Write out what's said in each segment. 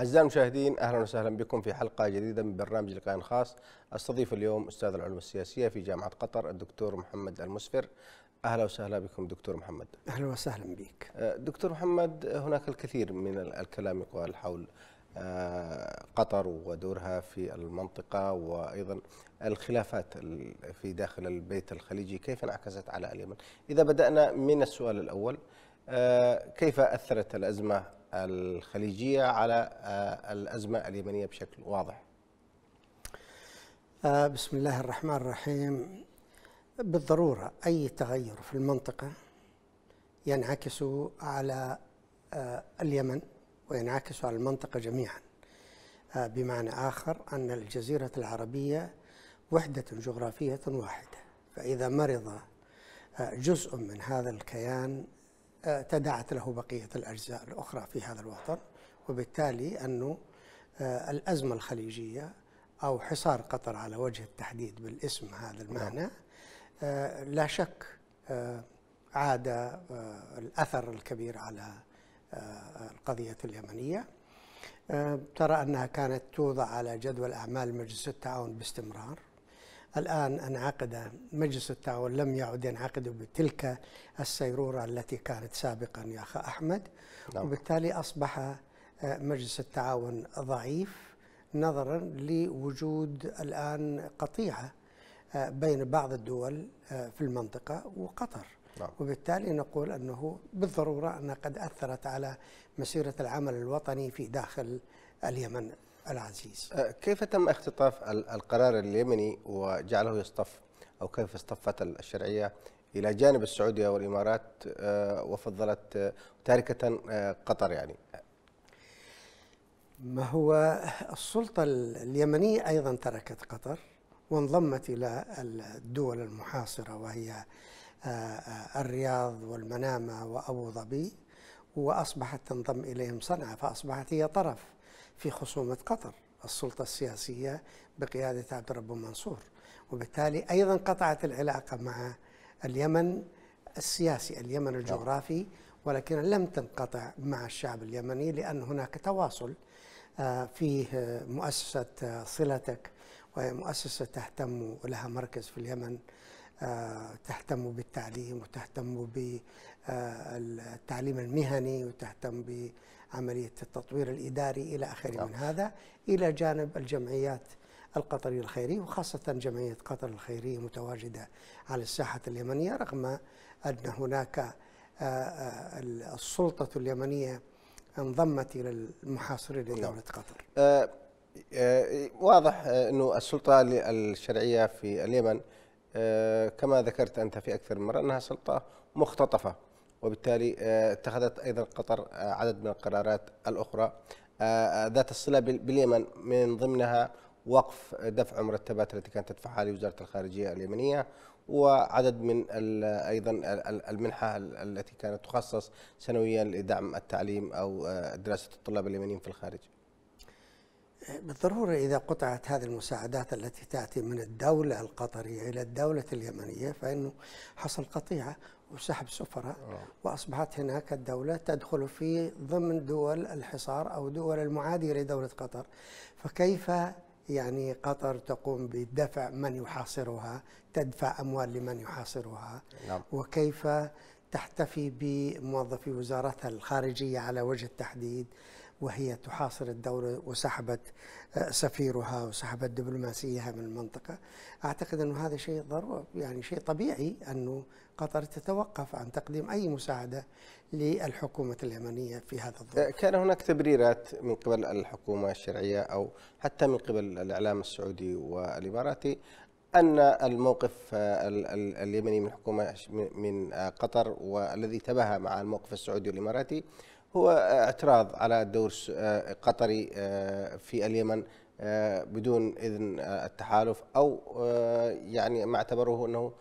أعزائي المشاهدين أهلا وسهلا بكم في حلقة جديدة من برنامج لقاء خاص أستضيف اليوم أستاذ العلوم السياسية في جامعة قطر الدكتور محمد المسفر أهلا وسهلا بكم دكتور محمد أهلا وسهلا بك أه، دكتور محمد هناك الكثير من الكلام يقال حول أه، قطر ودورها في المنطقة وأيضا الخلافات في داخل البيت الخليجي كيف انعكست على اليمن إذا بدأنا من السؤال الأول أه، كيف أثرت الأزمة الخليجية على آه، الأزمة اليمنية بشكل واضح آه، بسم الله الرحمن الرحيم بالضرورة أي تغير في المنطقة ينعكس على آه، اليمن وينعكس على المنطقة جميعا بمعنى آخر أن الجزيرة العربية وحدة جغرافية واحدة فإذا مرض جزء من هذا الكيان تداعت له بقية الأجزاء الأخرى في هذا الوطن وبالتالي أنه آه، الأزمة الخليجية أو حصار قطر على وجه التحديد بالاسم هذا المعنى نعم. آه، لا شك آه، عاد الأثر الكبير على القضية اليمنية ترى أنها كانت توضع على جدول أعمال مجلس التعاون باستمرار الآن أنعقد مجلس التعاون لم يعد ينعقد بتلك السيرورة التي كانت سابقا يا أخ أحمد نعم. وبالتالي أصبح آه، مجلس التعاون ضعيف نظرا لوجود الآن قطيعة آه، بين بعض الدول آه، في المنطقة وقطر نعم. وبالتالي نقول أنه بالضرورة أنها قد أثرت على مسيرة العمل الوطني في داخل اليمن العزيز أه، كيف تم اختطاف القرار اليمني وجعله يصطف أو كيف اصطفت الشرعية إلى جانب السعودية والإمارات أه، وفضلت أه، تاركة قطر يعني ما هو السلطة اليمنية أيضا تركت قطر وانضمت إلى الدول المحاصرة وهي الرياض والمنامة وأبو ظبي وأصبحت تنضم إليهم صنعاء فأصبحت هي طرف في خصومة قطر السلطة السياسية بقيادة عبد الرب منصور وبالتالي أيضا قطعت العلاقة مع اليمن السياسي اليمن نعم. الجغرافي ولكن لم تنقطع مع الشعب اليمني لأن هناك تواصل آه، في مؤسسة صلتك وهي مؤسسة تهتم لها مركز في اليمن آه، تهتم بالتعليم وتهتم بالتعليم آه، المهني وتهتم عملية التطوير الإداري إلى آخره نعم. من هذا إلى جانب الجمعيات القطرية الخيرية وخاصة جمعية قطر الخيرية متواجدة على الساحة اليمنية رغم أن هناك آه، آه، السلطة اليمنية انضمت إلى المحاصرين لدولة نعم. قطر آه، واضح أنه السلطة الشرعية في اليمن كما ذكرت أنت في أكثر من مرة أنها سلطة مختطفة وبالتالي آه، اتخذت ايضا قطر آه، عدد من القرارات الاخرى آه، ذات الصله باليمن من ضمنها وقف دفع مرتبات التي كانت تدفعها لوزاره الخارجيه اليمنيه وعدد من ايضا المنحه التي كانت تخصص سنويا لدعم التعليم او دراسه الطلاب اليمنيين في الخارج. بالضروره اذا قطعت هذه المساعدات التي تاتي من الدوله القطريه الى الدوله اليمنيه فانه حصل قطيعه وسحب سفراء آه. واصبحت هناك الدوله تدخل في ضمن دول الحصار او دول المعاديه لدوله قطر فكيف يعني قطر تقوم بدفع من يحاصرها تدفع اموال لمن يحاصرها نعم. وكيف تحتفي بموظفي وزارتها الخارجيه على وجه التحديد وهي تحاصر الدولة وسحبت آه، سفيرها وسحبت دبلوماسيها من المنطقة أعتقد أن هذا شيء ضروري يعني شيء طبيعي أنه قطر تتوقف عن تقديم أي مساعدة للحكومة اليمنية في هذا الظرف آه، كان هناك تبريرات من قبل الحكومة الشرعية أو حتى من قبل الإعلام السعودي والإماراتي أن الموقف آه، اليمني من الحكومة من قطر والذي تباهى مع الموقف السعودي والإماراتي هو اعتراض على الدور آه، قطري آه، في اليمن آه، بدون اذن التحالف او يعني ما اعتبروه انه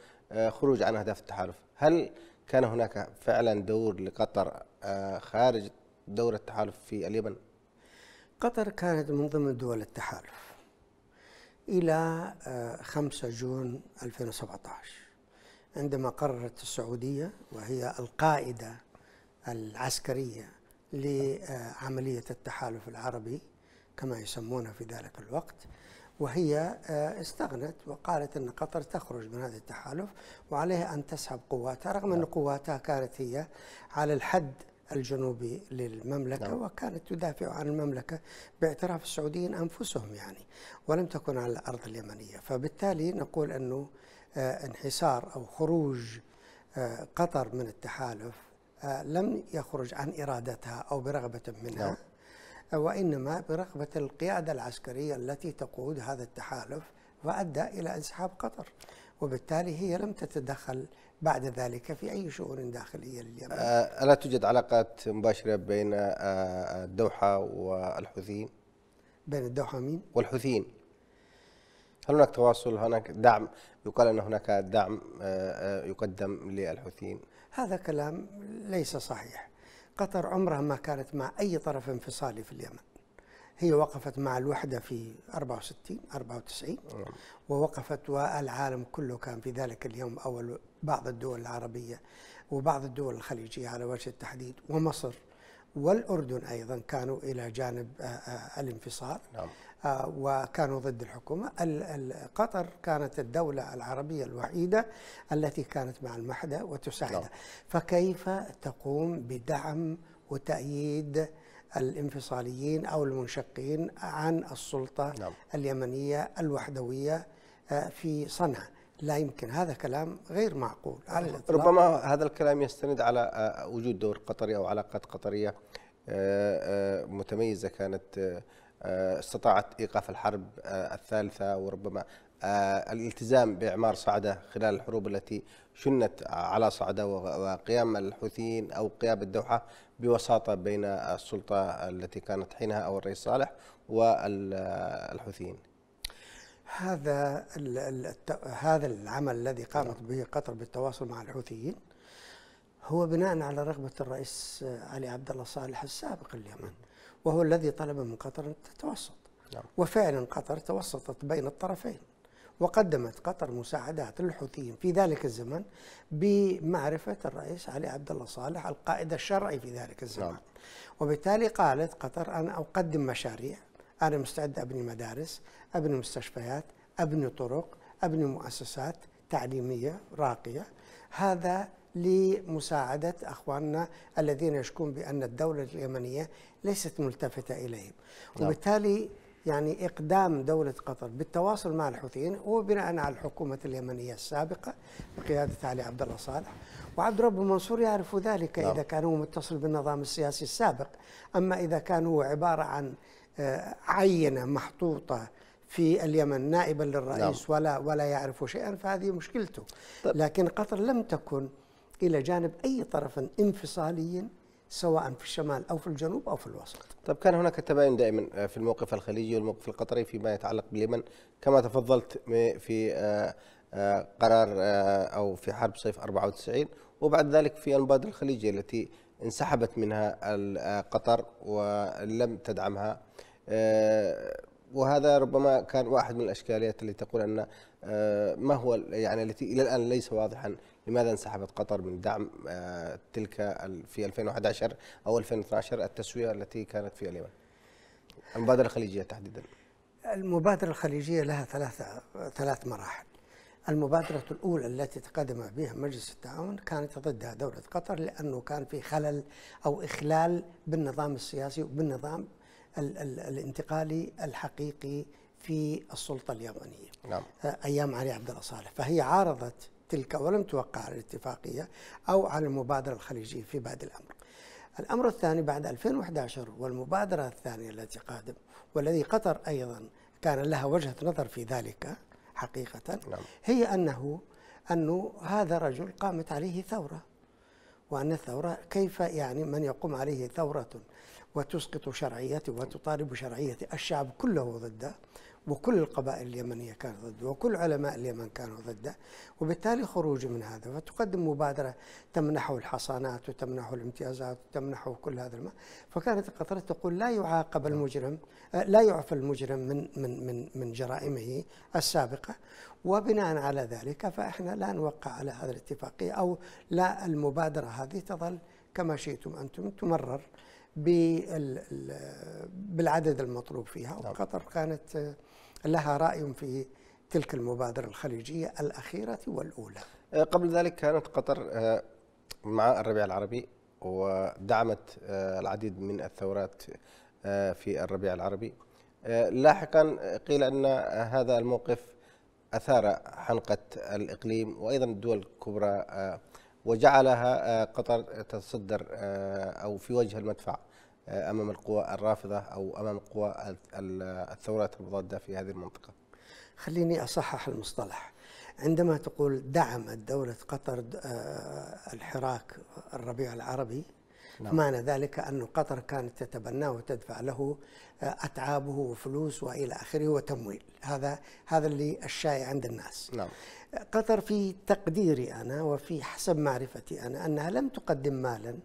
خروج عن اهداف التحالف، هل كان هناك فعلا دور لقطر خارج دور التحالف في اليمن؟ قطر كانت من ضمن دول التحالف إلى 5 جون 2017 عندما قررت السعودية وهي القائدة العسكرية لعملية التحالف العربي كما يسمونها في ذلك الوقت وهي آه، استغنت وقالت أن قطر تخرج من هذا التحالف وعليها أن تسحب قواتها رغم أن نعم. قواتها كانت هي على الحد الجنوبي للمملكة نعم. وكانت تدافع عن المملكة باعتراف السعوديين أنفسهم يعني ولم تكن على الأرض اليمنية فبالتالي نقول أنه آه، انحسار أو خروج آه، قطر من التحالف لم يخرج عن إرادتها أو برغبة منها نعم. وإنما برغبة القيادة العسكرية التي تقود هذا التحالف وأدى إلى انسحاب قطر وبالتالي هي لم تتدخل بعد ذلك في أي شؤون داخلية لليمن آه، ألا توجد علاقات مباشرة بين آه، الدوحة والحوثيين؟ بين الدوحة مين؟ والحوثيين هل هناك تواصل هناك دعم يقال أن هناك دعم آه، يقدم للحوثيين هذا كلام ليس صحيح قطر عمرها ما كانت مع أي طرف انفصالي في اليمن هي وقفت مع الوحدة في 64 94 ووقفت والعالم كله كان في ذلك اليوم أول بعض الدول العربية وبعض الدول الخليجية على وجه التحديد ومصر والأردن أيضا كانوا إلى جانب آه، آه، الانفصال نعم. آه، وكانوا ضد الحكومة قطر كانت الدولة العربية الوحيدة التي كانت مع المحدة وتساعدها نعم. فكيف تقوم بدعم وتأييد الانفصاليين أو المنشقين عن السلطة نعم. اليمنية الوحدوية في صنعاء لا يمكن هذا كلام غير معقول على الإطلاق ربما هذا الكلام يستند على آه، آه، وجود دور قطري أو علاقات قطرية آه، متميزة كانت استطاعت إيقاف الحرب الثالثة وربما الالتزام بإعمار صعدة خلال الحروب التي شنت على صعدة وقيام الحوثيين أو قيام الدوحة بوساطة بين السلطة التي كانت حينها أو الرئيس صالح والحوثيين هذا هذا العمل الذي قامت به قطر بالتواصل مع الحوثيين هو بناء على رغبة الرئيس علي عبد الله صالح السابق اليمن وهو الذي طلب من قطر أن تتوسط نعم. وفعلا قطر توسطت بين الطرفين وقدمت قطر مساعدات للحوثيين في ذلك الزمن بمعرفة الرئيس علي عبد الله صالح القائد الشرعي في ذلك الزمن نعم. وبالتالي قالت قطر أنا أقدم مشاريع انا مستعد ابني مدارس ابني مستشفيات ابني طرق ابني مؤسسات تعليميه راقيه هذا لمساعدة أخواننا الذين يشكون بأن الدولة اليمنية ليست ملتفتة إليهم نعم. وبالتالي يعني إقدام دولة قطر بالتواصل مع الحوثيين هو بناء على الحكومة اليمنية السابقة بقيادة علي عبد الله صالح وعبد رب منصور يعرف ذلك نعم. إذا كان هو متصل بالنظام السياسي السابق أما إذا كان هو عبارة عن عينه محطوطه في اليمن نائبا للرئيس نعم. ولا ولا يعرف شيئا فهذه مشكلته طيب. لكن قطر لم تكن الى جانب اي طرف انفصالي سواء في الشمال او في الجنوب او في الوسط. طيب كان هناك تباين دائما آه، في الموقف الخليجي والموقف القطري فيما يتعلق باليمن كما تفضلت في آه، آه، قرار او في حرب صيف 94 وبعد ذلك في المبادره الخليجيه التي انسحبت منها قطر ولم تدعمها آه، وهذا ربما كان واحد من الاشكاليات اللي تقول ان آه، ما هو يعني التي الى الان ليس واضحا لماذا انسحبت قطر من دعم آه، تلك في 2011 او 2012 التسويه التي كانت في اليمن. المبادره الخليجيه تحديدا. المبادره الخليجيه لها ثلاث ثلاث مراحل. المبادرة الأولى التي تقدم بها مجلس التعاون كانت ضدها دولة قطر لأنه كان في خلل أو إخلال بالنظام السياسي وبالنظام الانتقالي الحقيقي في السلطة اليابانيه نعم. أيام علي عبد الله صالح فهي عارضت تلك ولم توقع على الاتفاقية أو على المبادرة الخليجية في بعد الأمر الأمر الثاني بعد 2011 والمبادرة الثانية التي قادم والذي قطر أيضا كان لها وجهة نظر في ذلك حقيقة نعم. هي أنه أنه هذا رجل قامت عليه ثورة وأن الثورة كيف يعني من يقوم عليه ثورة وتسقط شرعيته وتطالب شرعيه الشعب كله ضده وكل القبائل اليمنية كانت ضده وكل علماء اليمن كانوا ضده وبالتالي خروج من هذا فتقدم مبادرة تمنحه الحصانات وتمنحه الامتيازات وتمنحه كل هذا الماء فكانت قطر تقول لا يعاقب نعم. المجرم آه، لا يعفى المجرم من من من من جرائمه السابقة وبناء على ذلك فإحنا لا نوقع على هذه الاتفاقية أو لا المبادرة هذه تظل كما شئتم أنتم تمرر بالعدد المطلوب فيها نعم. وقطر كانت لها رأي في تلك المبادرة الخليجية الأخيرة والأولى آه، قبل ذلك كانت قطر آه، مع الربيع العربي ودعمت آه، العديد من الثورات في الربيع العربي لاحقا قيل أن هذا الموقف أثار حنقة الإقليم وأيضا الدول الكبرى وجعلها قطر تتصدر أو في وجه المدفع آه، امام القوى الرافضه او امام قوى الثورات المضاده في هذه المنطقه. خليني اصحح المصطلح. عندما تقول دعمت دولة قطر آه، الحراك الربيع العربي نعم. معنى ذلك أن قطر كانت تتبناه وتدفع له آه، أتعابه وفلوس وإلى آخره وتمويل هذا هذا اللي الشائع عند الناس نعم. قطر في تقديري أنا وفي حسب معرفتي أنا أنها لم تقدم مالا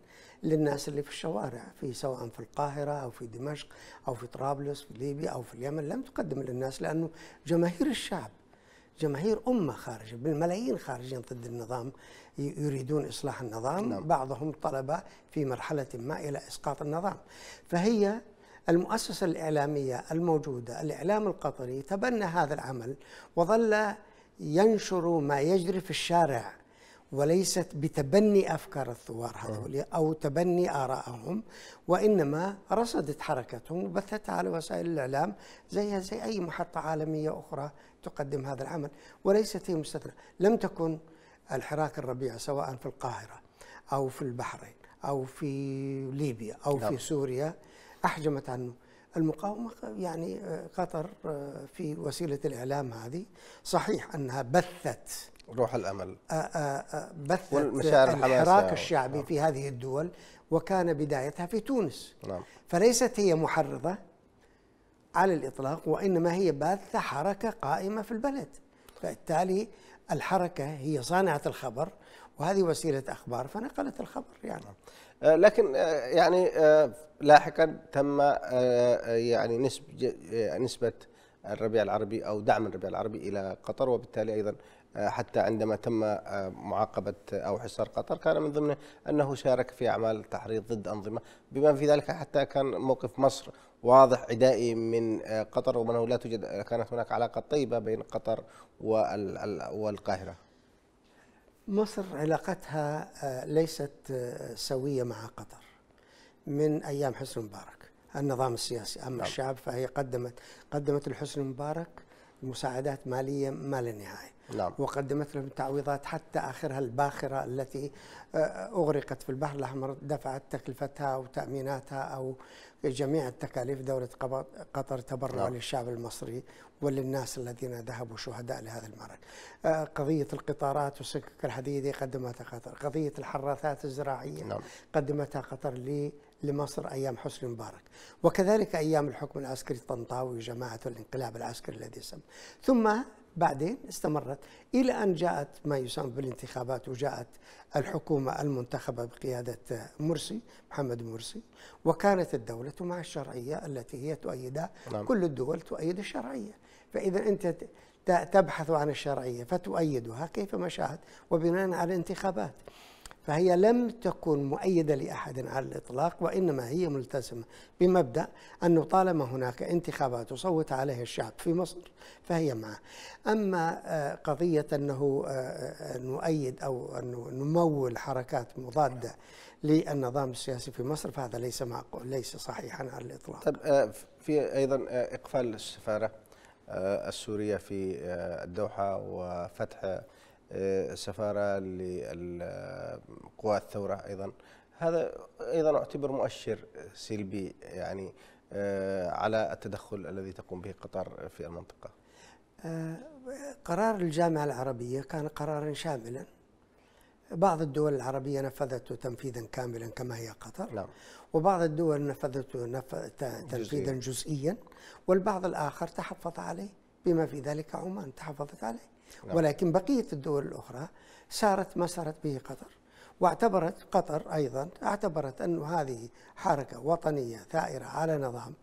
للناس اللي في الشوارع في سواء في القاهرة أو في دمشق أو في طرابلس في ليبيا أو في اليمن لم تقدم للناس لأنه جماهير الشعب جماهير أمة خارجة بالملايين خارجين ضد النظام يريدون إصلاح النظام نعم. بعضهم طلب في مرحلة ما إلى إسقاط النظام فهي المؤسسة الإعلامية الموجودة الإعلام القطري تبنى هذا العمل وظل ينشر ما يجري في الشارع وليست بتبني أفكار الثوار نعم. هذول أو تبني آرائهم وإنما رصدت حركتهم وبثتها على وسائل الإعلام زيها زي أي محطة عالمية أخرى تقدم هذا العمل وليست هي مستثنى لم تكن الحراك الربيع سواء في القاهرة أو في البحرين أو في ليبيا أو في نعم. سوريا أحجمت عنه المقاومة يعني آه، قطر آه، في وسيلة الإعلام هذه صحيح أنها بثت روح الامل بث الحراك الشعبي نعم. في هذه الدول وكان بدايتها في تونس نعم. فليست هي محرضه على الاطلاق وانما هي باثه حركه قائمه في البلد فبالتالي الحركه هي صانعه الخبر وهذه وسيله اخبار فنقلت الخبر يعني نعم. أه، لكن أه، يعني أه، لاحقا تم يعني نسب نسبه الربيع العربي او دعم الربيع العربي الى قطر وبالتالي ايضا آه، حتى عندما تم آه، معاقبة آه، أو حصار قطر كان من ضمنه أنه شارك في أعمال تحريض ضد أنظمة بما في ذلك حتى كان موقف مصر واضح عدائي من قطر رغم أنه لا توجد كانت هناك علاقة طيبة بين قطر والقاهرة مصر علاقتها ليست سوية مع قطر من أيام حسن مبارك النظام السياسي أما نعم. الشعب فهي قدمت قدمت الحسن مبارك مساعدات مالية ما لا نهاية نعم. وقدمت لهم تعويضات حتى آخرها الباخرة التي آه، آه، أغرقت في البحر الأحمر دفعت تكلفتها وتأميناتها أو جميع التكاليف دولة قطر تبرع نعم. للشعب المصري وللناس الذين ذهبوا شهداء لهذا المعركة آه، قضية القطارات والسكك الحديدي قدمتها قطر قضية الحراثات الزراعية نعم. قدمتها قطر لمصر أيام حسني مبارك وكذلك أيام الحكم العسكري الطنطاوي وجماعة الانقلاب العسكري الذي سم ثم بعدين استمرت إلى أن جاءت ما يسمى بالانتخابات وجاءت الحكومة المنتخبة بقيادة مرسي محمد مرسي وكانت الدولة مع الشرعية التي هي تؤيدها نعم. كل الدول تؤيد الشرعية فإذا أنت تبحث عن الشرعية فتؤيدها كيفما شاءت وبناء على انتخابات فهي لم تكن مؤيدة لأحد على الإطلاق وإنما هي ملتزمة بمبدأ أنه طالما هناك انتخابات وصوت عليها الشعب في مصر فهي معه أما آه، قضية أنه آه، آه، نؤيد أو أنه نمول حركات مضادة للنظام السياسي في مصر فهذا ليس معقول ليس صحيحا على الإطلاق طب في أيضا إقفال السفارة السورية في الدوحة وفتح سفاره لقوات الثوره ايضا هذا ايضا اعتبر مؤشر سلبي يعني آه، على التدخل الذي تقوم به قطر في المنطقه. آه، قرار الجامعه العربيه كان قرارا شاملا. بعض الدول العربيه نفذته تنفيذا كاملا كما هي قطر. نعم. وبعض الدول نفذته نف... تنفيذا جزئيا والبعض الاخر تحفظ عليه بما في ذلك عمان تحفظت عليه. نعم. ولكن بقية الدول الأخرى سارت ما سارت به قطر واعتبرت قطر أيضا اعتبرت أن هذه حركة وطنية ثائرة على نظام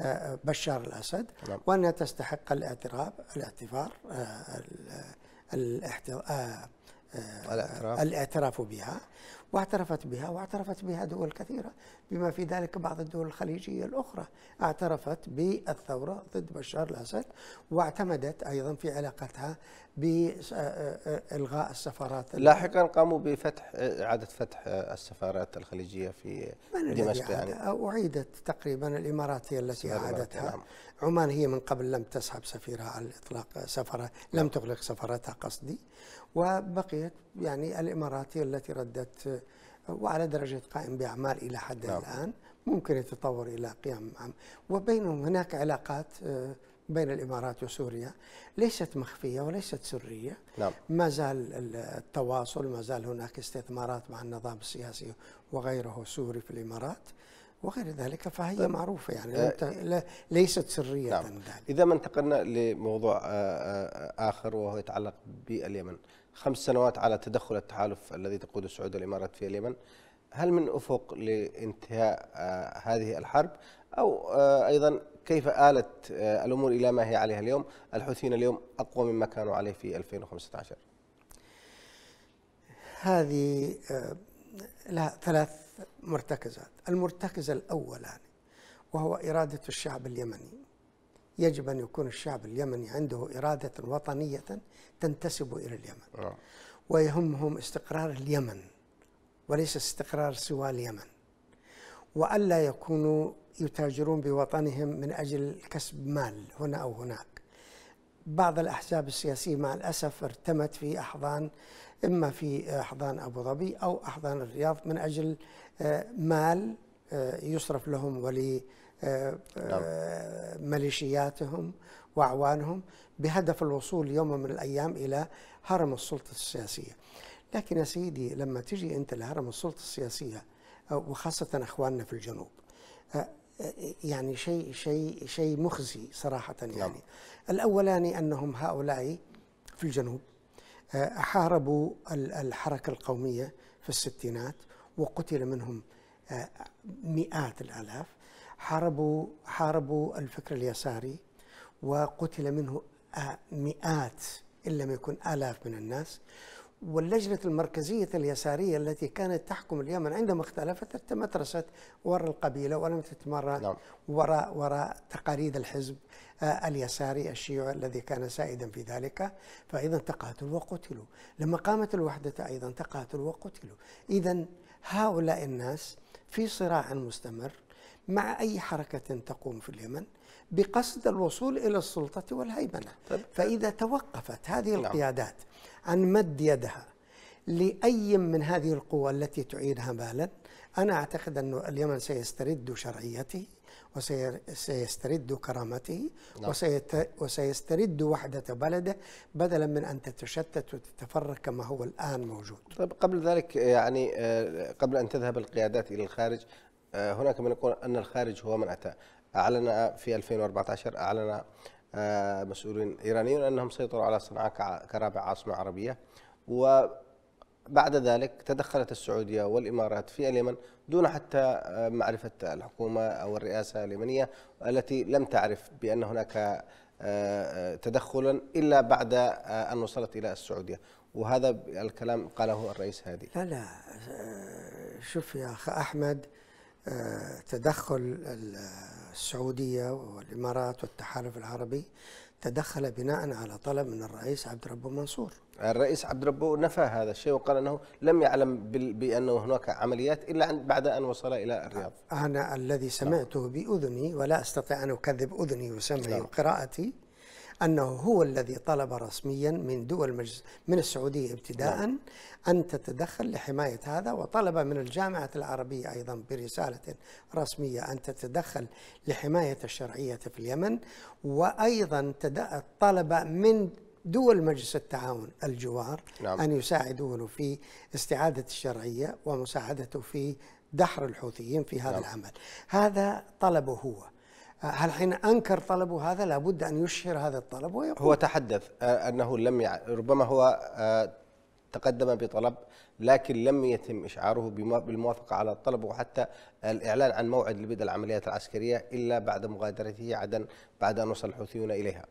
آه، بشار الأسد نعم. وأنها تستحق الاعتراف الاعتبار آه، آه، الاعتراف, الاعتراف بها واعترفت بها واعترفت بها دول كثيرة بما في ذلك بعض الدول الخليجية الأخرى اعترفت بالثورة ضد بشار الأسد واعتمدت أيضا في علاقتها بالغاء السفارات لاحقا قاموا بفتح اعاده فتح السفارات الخليجيه في دمشق يعني اعيدت تقريبا الامارات هي التي اعادتها نعم. عمان هي من قبل لم تسحب سفيرها على الاطلاق سفره نعم. لم تغلق سفارتها قصدي وبقيت يعني الامارات هي التي ردت وعلى درجه قائم باعمال الى حد نعم. الان ممكن يتطور الى قيام عام وبينهم هناك علاقات بين الإمارات وسوريا ليست مخفية وليست سرية نعم. ما زال التواصل ما زال هناك استثمارات مع النظام السياسي وغيره السوري في الإمارات وغير ذلك فهي طيب. معروفة يعني أه ليست سرية نعم. ذلك. إذا ما انتقلنا لموضوع آه، آه، آخر وهو يتعلق باليمن خمس سنوات على تدخل التحالف الذي تقوده السعودية والإمارات في اليمن هل من أفق لانتهاء آه، هذه الحرب أو أيضا كيف آلت آه، الأمور إلى ما هي عليها اليوم الحوثيين اليوم أقوى مما كانوا عليه في 2015 هذه آه، لها ثلاث مرتكزات المرتكز الأول يعني، وهو إرادة الشعب اليمني يجب أن يكون الشعب اليمني عنده إرادة وطنية تنتسب إلى اليمن آه. ويهمهم استقرار اليمن وليس استقرار سوى اليمن وألا يكونوا يتاجرون بوطنهم من أجل كسب مال هنا أو هناك بعض الأحزاب السياسية مع الأسف ارتمت في أحضان إما في أحضان أبو ظبي أو أحضان الرياض من أجل آه، مال آه، يصرف لهم ولي آه، مليشياتهم نعم. وأعوانهم بهدف الوصول يوما من الأيام إلى هرم السلطة السياسية لكن يا سيدي لما تجي أنت لهرم السلطة السياسية وخاصة أخواننا في الجنوب يعني شيء شيء شيء مخزي صراحة يعني نعم. الأولاني أنهم هؤلاء في الجنوب آه، حاربوا الحركة القومية في الستينات وقتل منهم آه، مئات الآلاف حاربوا حاربوا الفكر اليساري وقتل منه آه، مئات إن لم يكن آلاف من الناس واللجنة المركزية اليسارية التي كانت تحكم اليمن عندما اختلفت تمترست وراء القبيلة ولم تتمرس نعم. وراء وراء تقاليد الحزب آه، اليساري الشيوعي الذي كان سائدا في ذلك فإذا تقاتلوا وقتلوا لما قامت الوحدة أيضا تقاتلوا وقتلوا إذا هؤلاء الناس في صراع مستمر مع أي حركة تقوم في اليمن بقصد الوصول إلى السلطة والهيمنة طيب. فإذا توقفت هذه نعم. القيادات نعم. عن مد يدها لأي من هذه القوى التي تعيدها بالا أنا أعتقد أن اليمن سيسترد شرعيته وسيسترد كرامته نعم. وسيسترد وحدة بلده بدلا من أن تتشتت وتتفرق كما هو الآن موجود طيب قبل ذلك يعني آه، قبل أن تذهب القيادات إلى الخارج آه، هناك من يقول أن الخارج هو من أتى أعلن في 2014 أعلن آه، مسؤولين إيرانيين أنهم سيطروا على صنعاء كرابع عاصمة عربية وبعد ذلك تدخلت السعودية والإمارات في اليمن دون حتى آه، معرفة الحكومة أو الرئاسة اليمنية التي لم تعرف بأن هناك آه، تدخلا إلا بعد أن وصلت إلى السعودية وهذا الكلام قاله الرئيس هادي لا لا شوف يا أخ أحمد تدخل السعودية والإمارات والتحالف العربي تدخل بناء على طلب من الرئيس عبد ربه منصور الرئيس عبد ربه نفى هذا الشيء وقال أنه لم يعلم بأنه هناك عمليات إلا بعد أن وصل إلى الرياض أنا الذي سمعته بأذني ولا أستطيع أن أكذب أذني وسمعي نعم. وقراءتي أنه هو الذي طلب رسميا من دول مجلس من السعودية ابتداء نعم. أن تتدخل لحماية هذا وطلب من الجامعة العربية أيضا برسالة رسمية أن تتدخل لحماية الشرعية في اليمن وأيضا طلب من دول مجلس التعاون الجوار نعم. أن يساعدونه في استعادة الشرعية ومساعدته في دحر الحوثيين في هذا نعم. العمل هذا طلبه هو هل حين انكر طلبه هذا لابد ان يشهر هذا الطلب ويقول هو تحدث آه، انه لم يع... ربما هو آه، تقدم بطلب لكن لم يتم اشعاره بالموافقه على الطلب وحتى الاعلان عن موعد لبدء العمليات العسكريه الا بعد مغادرته عدن بعد ان وصل الحوثيون اليها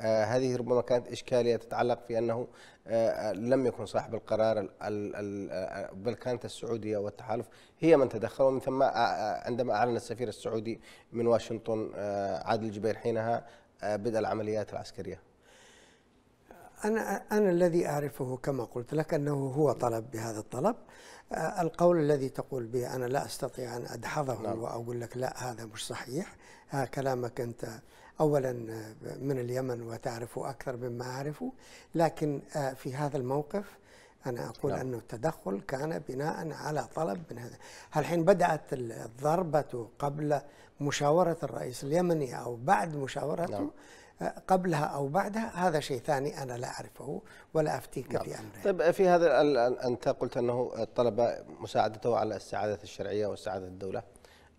آه، هذه ربما كانت إشكالية تتعلق في أنه آه، آه، لم يكن صاحب القرار بل كانت السعودية والتحالف هي من تدخل ومن ثم عندما أعلن السفير السعودي من واشنطن عادل الجبير حينها بدء العمليات العسكرية أنا أنا الذي أعرفه كما قلت لك أنه هو طلب بهذا الطلب القول الذي تقول به أنا لا أستطيع أن أدحضه نعم. وأقول لك لا هذا مش صحيح كلامك أنت أولا آه، من اليمن وتعرف أكثر مما أعرفه لكن آه، في هذا الموقف أنا أقول نعم. أن التدخل كان بناء على طلب من هذا حين بدأت الضربة قبل مشاورة الرئيس اليمني أو بعد مشاورته نعم. آه، قبلها أو بعدها هذا شيء ثاني أنا لا أعرفه ولا أفتيك في نعم. أمره طيب في هذا أنت قلت أنه طلب مساعدته على استعادة الشرعية واستعادة الدولة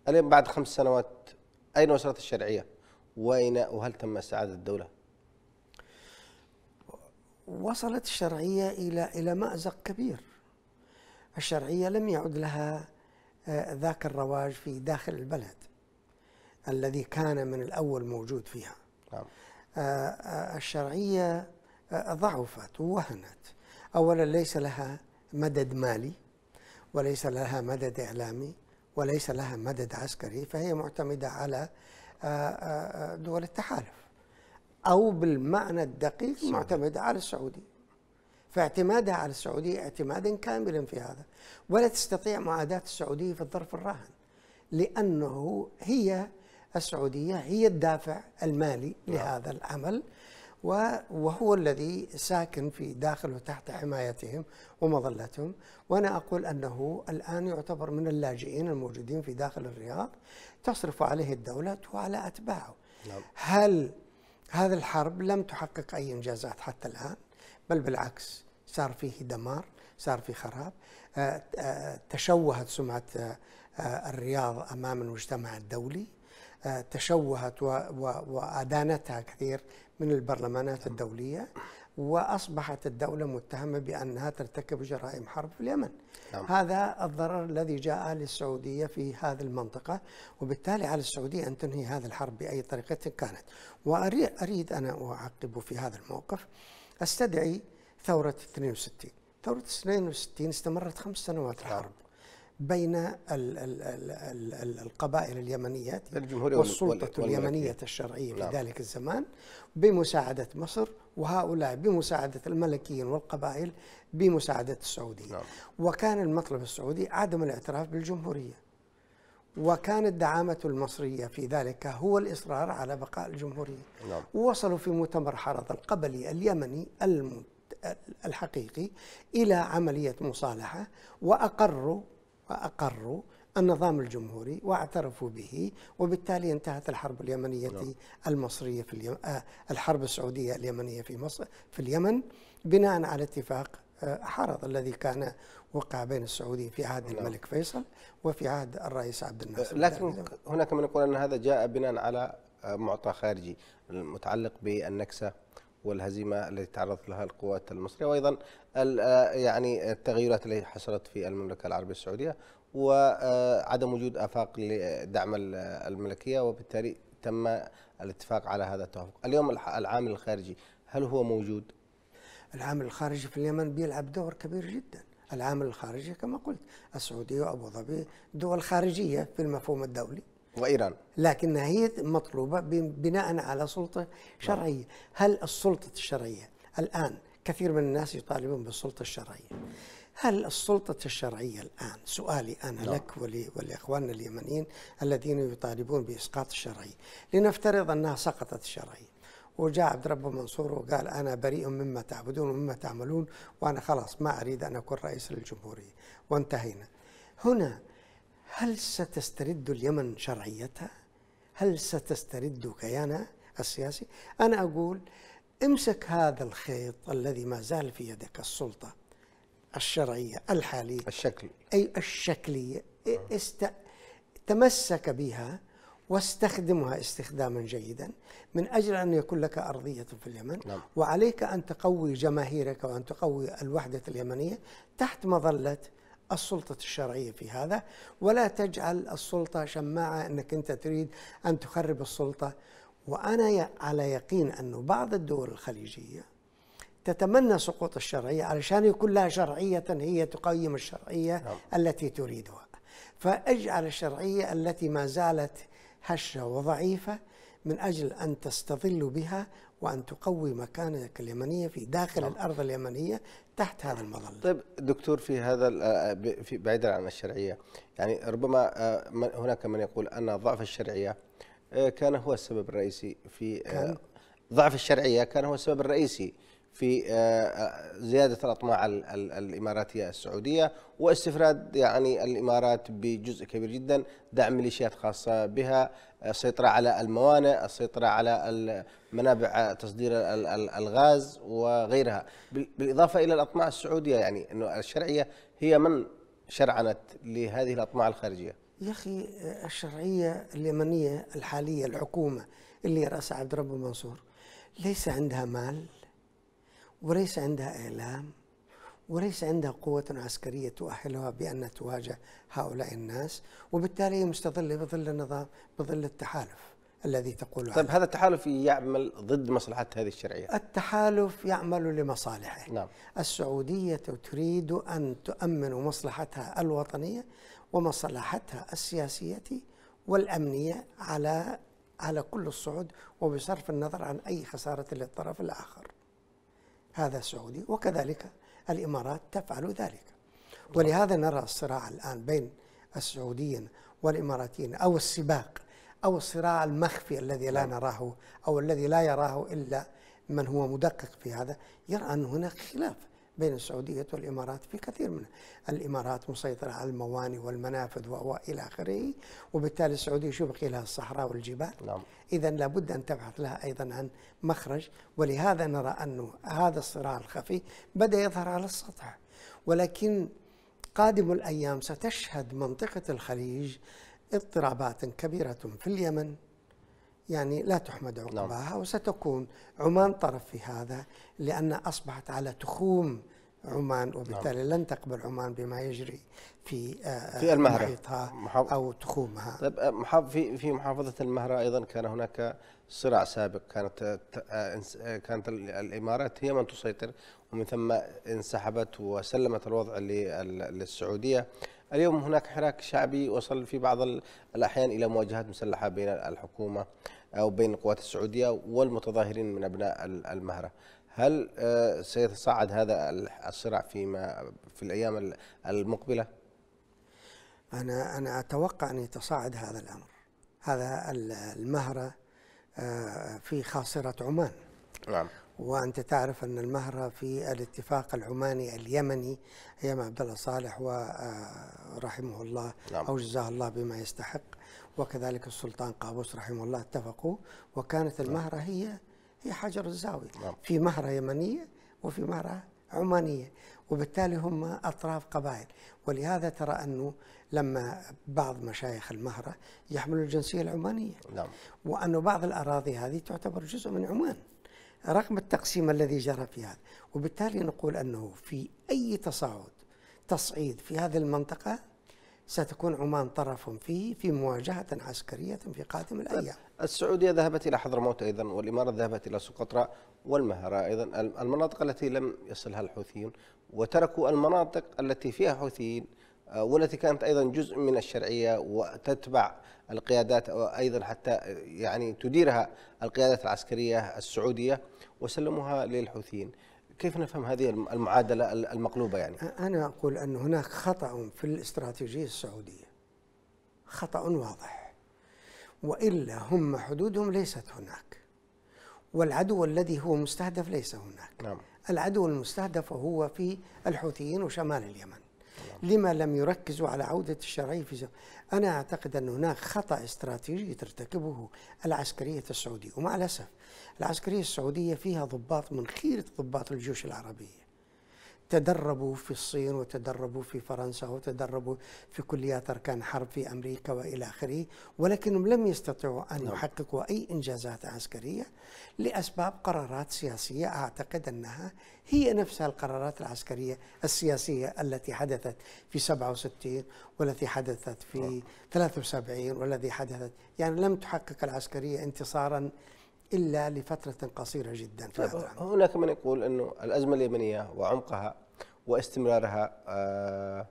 اليوم بعد خمس سنوات أين وصلت الشرعية؟ وإناء وهل تم استعادة الدولة؟ وصلت الشرعية إلى إلى مأزق كبير الشرعية لم يعد لها آه، ذاك الرواج في داخل البلد الذي كان من الأول موجود فيها نعم. آه، آه، الشرعية ضعفت ووهنت أولا ليس لها مدد مالي وليس لها مدد إعلامي وليس لها مدد عسكري فهي معتمدة على آه، آه، آه، دول التحالف أو بالمعنى الدقيق معتمدة على السعودية فاعتمادها على السعودية اعتمادا كاملا في هذا ولا تستطيع معاداة السعودية في الظرف الراهن لأنه هي السعودية هي الدافع المالي نعم. لهذا العمل وهو الذي ساكن في داخل وتحت حمايتهم ومظلتهم وأنا أقول أنه الآن يعتبر من اللاجئين الموجودين في داخل الرياض تصرف عليه الدولة وعلى أتباعه نعم. هل هذه الحرب لم تحقق أي إنجازات حتى الآن بل بالعكس صار فيه دمار صار فيه خراب آه، آه، تشوهت سمعة آه، الرياض أمام المجتمع الدولي تشوهت وأدانتها كثير من البرلمانات الدولية وأصبحت الدولة متهمة بأنها ترتكب جرائم حرب في اليمن نعم. هذا الضرر الذي جاء للسعودية في هذه المنطقة وبالتالي على السعودية أن تنهي هذه الحرب بأي طريقة كانت وأريد أنا أعقب في هذا الموقف أستدعي ثورة 62 ثورة 62 استمرت خمس سنوات الحرب نعم. بين القبائل اليمنية والسلطة اليمنية الشرعية في نعم. ذلك الزمان بمساعدة مصر وهؤلاء بمساعدة الملكيين والقبائل بمساعدة السعودية نعم. وكان المطلب السعودي عدم الاعتراف بالجمهورية وكانت دعامة المصرية في ذلك هو الإصرار على بقاء الجمهورية نعم. ووصلوا وصلوا في مؤتمر حرض القبلي اليمني الحقيقي إلى عملية مصالحة وأقروا أقروا النظام الجمهوري واعترفوا به وبالتالي انتهت الحرب اليمنية نعم. المصرية في اليم... آه، الحرب السعودية اليمنية في مصر في اليمن بناء على اتفاق آه، حرض الذي كان وقع بين السعودية في عهد نعم. الملك فيصل وفي عهد الرئيس عبد الناصر لكن هناك من يقول أن هذا جاء بناء على آه، معطى خارجي متعلق بالنكسة والهزيمه التي تعرضت لها القوات المصريه وايضا آه، يعني التغيرات التي حصلت في المملكه العربيه السعوديه وعدم وجود افاق لدعم الملكيه وبالتالي تم الاتفاق على هذا التوافق. اليوم العامل الخارجي هل هو موجود؟ العامل الخارجي في اليمن بيلعب دور كبير جدا. العامل الخارجي كما قلت السعوديه وابو ظبي دول خارجيه في المفهوم الدولي. وإيران لكنها هي مطلوبة بناء على سلطة شرعية هل السلطة الشرعية الآن كثير من الناس يطالبون بالسلطة الشرعية هل السلطة الشرعية الآن سؤالي أنا لا. نعم. لك ولإخواننا اليمنيين الذين يطالبون بإسقاط الشرعية لنفترض أنها سقطت الشرعية وجاء عبد ربه منصور وقال أنا بريء مما تعبدون ومما تعملون وأنا خلاص ما أريد أن أكون رئيس للجمهورية وانتهينا هنا هل ستسترد اليمن شرعيتها؟ هل ستسترد كيانها السياسي؟ أنا أقول امسك هذا الخيط الذي ما زال في يدك السلطة الشرعية الحالية الشكل أي الشكلية است... تمسك بها واستخدمها استخداما جيدا من أجل أن يكون لك أرضية في اليمن نعم. وعليك أن تقوي جماهيرك وأن تقوي الوحدة اليمنية تحت مظلة السلطة الشرعية في هذا ولا تجعل السلطة شماعة أنك أنت تريد أن تخرب السلطة وأنا على يقين أنه بعض الدول الخليجية تتمنى سقوط الشرعية علشان يكون لها شرعية هي تقيم الشرعية نعم. التي تريدها فاجعل الشرعية التي ما زالت هشة وضعيفة من أجل أن تستظل بها وأن تقوي مكانتك اليمنية في داخل طبعا. نعم. الأرض اليمنية تحت هذا المظلة طيب دكتور في هذا آه، في بعيدا عن الشرعية يعني ربما آه، هناك من يقول أن ضعف الشرعية آه، كان هو السبب الرئيسي في كان ضعف الشرعية كان هو السبب الرئيسي في زيادة الأطماع الإماراتية السعودية واستفراد يعني الإمارات بجزء كبير جدا دعم ميليشيات خاصة بها السيطرة على الموانئ السيطرة على منابع تصدير الغاز وغيرها بالإضافة إلى الأطماع السعودية يعني أنه الشرعية هي من شرعنت لهذه الأطماع الخارجية يا أخي الشرعية اليمنية الحالية الحكومة اللي رأسها عبد رب منصور ليس عندها مال وليس عندها إعلام وليس عندها قوة عسكرية تؤهلها بأن تواجه هؤلاء الناس وبالتالي مستظلة بظل النظام بظل التحالف الذي تقول طيب عنه. هذا التحالف يعمل ضد مصلحة هذه الشرعية التحالف يعمل لمصالحه نعم. السعودية تريد أن تؤمن مصلحتها الوطنية ومصلحتها السياسية والأمنية على على كل الصعود وبصرف النظر عن أي خسارة للطرف الآخر هذا السعودي وكذلك الإمارات تفعل ذلك ولهذا نرى الصراع الآن بين السعوديين والإماراتيين أو السباق أو الصراع المخفي الذي لا نعم. نراه أو الذي لا يراه إلا من هو مدقق في هذا يرى أن هناك خلاف بين السعودية والإمارات في كثير من الإمارات مسيطرة على الموانئ والمنافذ وإلى آخره وبالتالي السعودية بقي لها الصحراء والجبال نعم. إذا لابد أن تبحث لها أيضا عن مخرج ولهذا نرى أنه هذا الصراع الخفي بدأ يظهر على السطح ولكن قادم الأيام ستشهد منطقة الخليج اضطرابات كبيرة في اليمن يعني لا تحمد عقباها نعم. وستكون عمان طرف في هذا لأن أصبحت على تخوم عمان وبالتالي نعم. لن تقبل عمان بما يجري في آه، آه، في المهرة محيطها أو تخومها طيب آه، محافظ في في محافظة المهرة أيضا كان هناك صراع سابق كانت كانت الإمارات هي من تسيطر ومن ثم انسحبت وسلمت الوضع للسعودية اليوم هناك حراك شعبي وصل في بعض الأحيان إلى مواجهات مسلحة بين الحكومة أو بين القوات السعودية والمتظاهرين من أبناء المهرة هل آه، سيتصاعد هذا الصراع فيما في الأيام المقبلة؟ أنا أنا أتوقع أن يتصاعد هذا الأمر هذا المهرة آه، في خاصرة عمان نعم وانت تعرف ان المهره في الاتفاق العماني اليمني هي مع عبد الله صالح ورحمه آه، الله نعم. او جزاه الله بما يستحق وكذلك السلطان قابوس رحمه الله اتفقوا وكانت نعم. المهره نعم. هي هي حجر الزاويه نعم. في مهره يمنيه وفي مهره عمانيه وبالتالي هم اطراف قبائل ولهذا ترى انه لما بعض مشايخ المهره يحملوا الجنسيه العمانيه نعم. وانه بعض الاراضي هذه تعتبر جزء من عمان رغم التقسيم الذي جرى في هذا وبالتالي نقول أنه في أي تصاعد تصعيد في هذه المنطقة ستكون عمان طرف فيه في مواجهة عسكرية في قادم الأيام السعودية ذهبت إلى حضرموت أيضا والإمارة ذهبت إلى سقطرى والمهرة أيضا المناطق التي لم يصلها الحوثيون وتركوا المناطق التي فيها حوثيين آه، والتي كانت أيضا جزء من الشرعية وتتبع القيادات أيضا حتى يعني تديرها القيادات العسكرية السعودية وسلموها للحوثيين كيف نفهم هذه المعادلة المقلوبة يعني؟ أنا أقول أن هناك خطأ في الاستراتيجية السعودية خطأ واضح وإلا هم حدودهم ليست هناك والعدو الذي هو مستهدف ليس هناك نعم. العدو المستهدف هو في الحوثيين وشمال اليمن لما لم يركزوا على عودة الشرعية في زمن أنا أعتقد أن هناك خطأ استراتيجي ترتكبه العسكرية السعودية ومع الأسف العسكرية السعودية فيها ضباط من خيرة ضباط الجيوش العربية تدربوا في الصين وتدربوا في فرنسا وتدربوا في كليات أركان حرب في أمريكا وإلى آخره ولكنهم لم يستطيعوا أن نعم. يحققوا أي إنجازات عسكرية لأسباب قرارات سياسية أعتقد أنها هي نفسها القرارات العسكرية السياسية التي حدثت في 67 والتي حدثت في 73 نعم. والذي حدثت يعني لم تحقق العسكرية انتصارا إلا لفترة قصيرة جدا في طيب، هناك من يقول أنه الأزمة اليمنية وعمقها واستمرارها آه،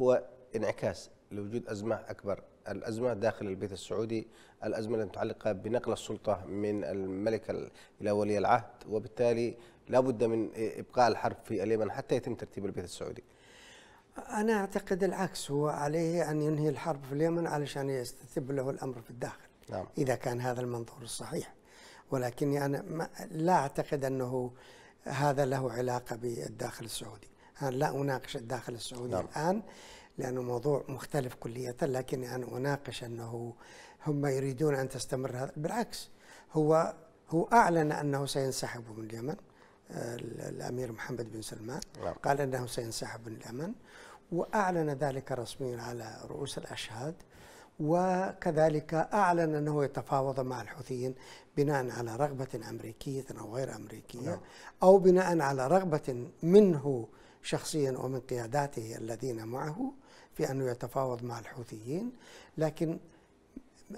هو انعكاس لوجود أزمة أكبر الأزمة داخل البيت السعودي الأزمة المتعلقة بنقل السلطة من الملك إلى ولي العهد وبالتالي لا بد من إبقاء الحرب في اليمن حتى يتم ترتيب البيت السعودي أنا أعتقد العكس هو عليه أن ينهي الحرب في اليمن علشان يستتب له الأمر في الداخل نعم. إذا كان هذا المنظور الصحيح ولكني أنا ما لا أعتقد أنه هذا له علاقة بالداخل السعودي أنا لا أناقش الداخل السعودي نعم. الآن لأنه موضوع مختلف كلية لكن أنا أناقش أنه هم يريدون أن تستمر هذا بالعكس هو هو أعلن أنه سينسحب من اليمن آه، الأمير محمد بن سلمان نعم. قال أنه سينسحب من اليمن وأعلن ذلك رسميا على رؤوس الأشهاد وكذلك أعلن أنه يتفاوض مع الحوثيين بناء على رغبة أمريكية أو غير أمريكية نعم. أو بناء على رغبة منه شخصيا ومن قياداته الذين معه في أنه يتفاوض مع الحوثيين لكن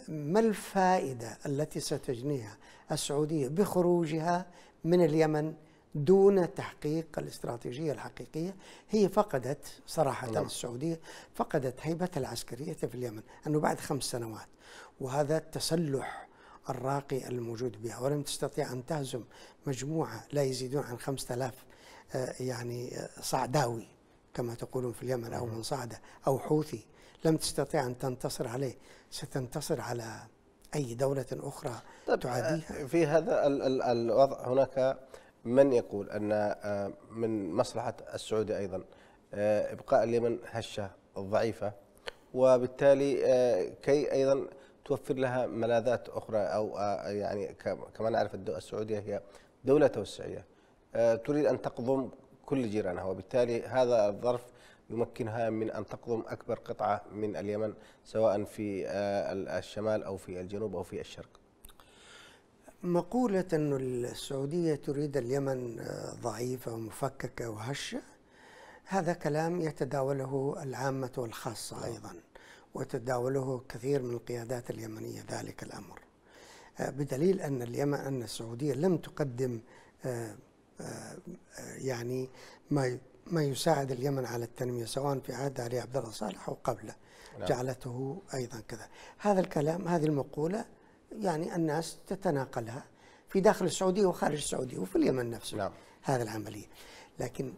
ما الفائدة التي ستجنيها السعودية بخروجها من اليمن دون تحقيق الاستراتيجية الحقيقية هي فقدت صراحة الله. نعم. السعودية فقدت هيبتها العسكرية في اليمن أنه بعد خمس سنوات وهذا التسلح الراقي الموجود بها ولم تستطيع أن تهزم مجموعة لا يزيدون عن 5000 آه، يعني آه، صعداوي كما تقولون في اليمن أو نعم. من صعدة أو حوثي لم تستطيع أن تنتصر عليه ستنتصر على أي دولة أخرى طيب، آه، تعاديها في هذا الوضع هناك من يقول أن آه، من مصلحة السعودية أيضا آه، إبقاء اليمن هشة ضعيفة وبالتالي آه، كي أيضا توفر لها ملاذات أخرى أو يعني كما نعرف السعودية هي دولة توسعية تريد أن تقضم كل جيرانها وبالتالي هذا الظرف يمكنها من أن تقضم أكبر قطعة من اليمن سواء في الشمال أو في الجنوب أو في الشرق مقولة أن السعودية تريد اليمن آه، ضعيفة ومفككة وهشة هذا كلام يتداوله العامة والخاصة نعم. أيضا وتداوله كثير من القيادات اليمنية ذلك الأمر آه، بدليل أن اليمن أن السعودية لم تقدم آه، يعني ما ما يساعد اليمن على التنمية سواء في عهد علي عبد الله صالح أو قبله نعم. جعلته أيضا كذا هذا الكلام هذه المقولة يعني الناس تتناقلها في داخل السعودية وخارج السعودية وفي اليمن نفسه نعم. هذه العملية لكن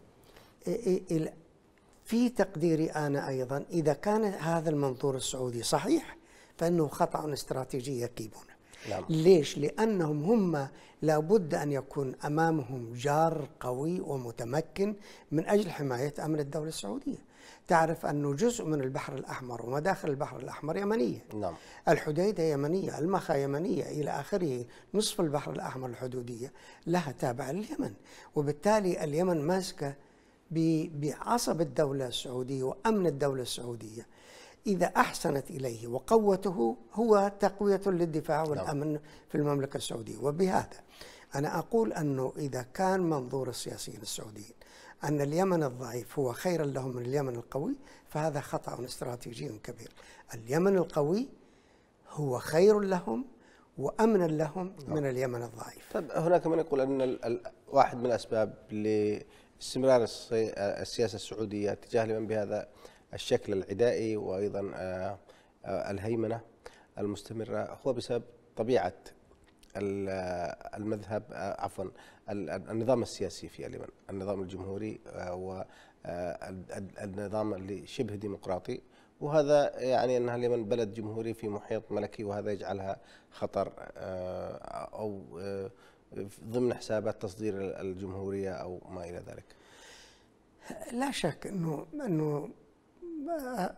في تقديري أنا أيضا إذا كان هذا المنظور السعودي صحيح فإنه خطأ استراتيجي يكيبونه نعم. ليش؟ لأنهم هم لابد أن يكون أمامهم جار قوي ومتمكن من أجل حماية أمن الدولة السعودية تعرف أنه جزء من البحر الأحمر ومداخل البحر الأحمر يمنية نعم. الحديدة يمنية المخا يمنية إلى آخره نصف البحر الأحمر الحدودية لها تابع لليمن وبالتالي اليمن ماسكة بعصب الدولة السعودية وأمن الدولة السعودية إذا أحسنت إليه وقوته هو تقوية للدفاع نعم. والأمن في المملكة السعودية وبهذا أنا أقول أنه إذا كان منظور السياسيين السعوديين أن اليمن الضعيف هو خيرا لهم من اليمن القوي فهذا خطأ استراتيجي كبير اليمن القوي هو خير لهم وأمنا لهم نعم. من اليمن الضعيف طب هناك من يقول أن واحد من الأسباب لاستمرار السياسة السعودية تجاه اليمن بهذا الشكل العدائي وأيضا آه، آه، الهيمنة المستمرة هو بسبب طبيعة المذهب آه، عفوا النظام السياسي في اليمن النظام الجمهوري آه، والنظام آه، اللي شبه ديمقراطي وهذا يعني انها اليمن بلد جمهوري في محيط ملكي وهذا يجعلها خطر او ضمن حسابات تصدير الجمهوريه او ما الى ذلك. لا شك انه انه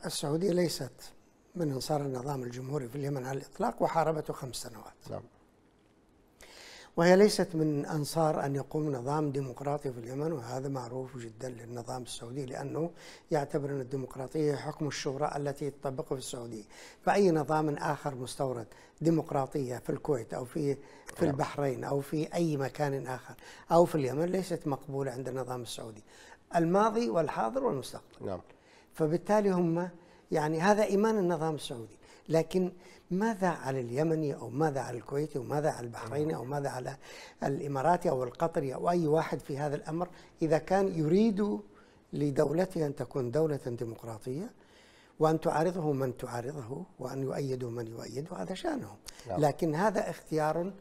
السعوديه ليست من انصار النظام الجمهوري في اليمن على الاطلاق وحاربته خمس سنوات. نعم. وهي ليست من أنصار أن يقوم نظام ديمقراطي في اليمن وهذا معروف جدا للنظام السعودي لأنه يعتبر أن الديمقراطية حكم الشورى التي تطبقه في السعودية فأي نظام آخر مستورد ديمقراطية في الكويت أو في في نعم. البحرين أو في أي مكان آخر أو في اليمن ليست مقبولة عند النظام السعودي الماضي والحاضر والمستقبل نعم فبالتالي هم يعني هذا إيمان النظام السعودي لكن ماذا على اليمني أو ماذا على الكويتي وماذا على البحريني أو ماذا على الإماراتي نعم. أو القطري أو أي واحد في هذا الأمر إذا كان يريد لدولته أن تكون دولة ديمقراطية وأن تعارضه من تعارضه وأن يؤيده من يؤيده هذا شأنه نعم. لكن هذا اختيار